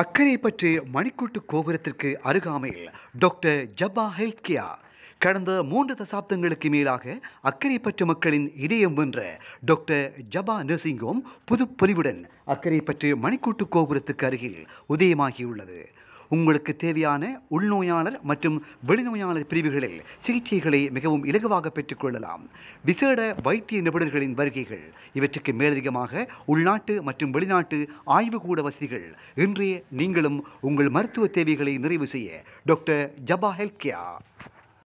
அக்கரைப்பற்று மணிக்கூட்டு கோபுரத்திற்கு அருகாமையில் doctor ஜப்பா health care கடந்த மூன்று தசாப்தங்களுக்கு மேலாக அக்கரைப்பற்று மக்களின் இதயம் வென்ற டாக்டர் ஜபா நர்சிங் ஹோம் புதுப்பொலிவுடன் அக்கரைப்பற்று மணிக்கூட்டு கோபுரத்துக்கு அருகில் உதயமாகியுள்ளது உங்களுக்கு தேவையான உள்நோயாளர் மற்றும் வெளிநோயாளர் பிரிவுகளில் சிகிச்சைகளை மிகவும் இலகுவாக பெற்றுக்கொள்ளலாம் விசேட வைத்திய நிபுணர்களின் வருகைகள் இவற்றுக்கு மேலதிகமாக உள்நாட்டு மற்றும் வெளிநாட்டு ஆய்வுகூட வசதிகள் இன்றே நீங்களும் உங்கள் மருத்துவ தேவைகளை நிறைவு செய்ய டாக்டர் ஜபா ஹெல்த் கேர்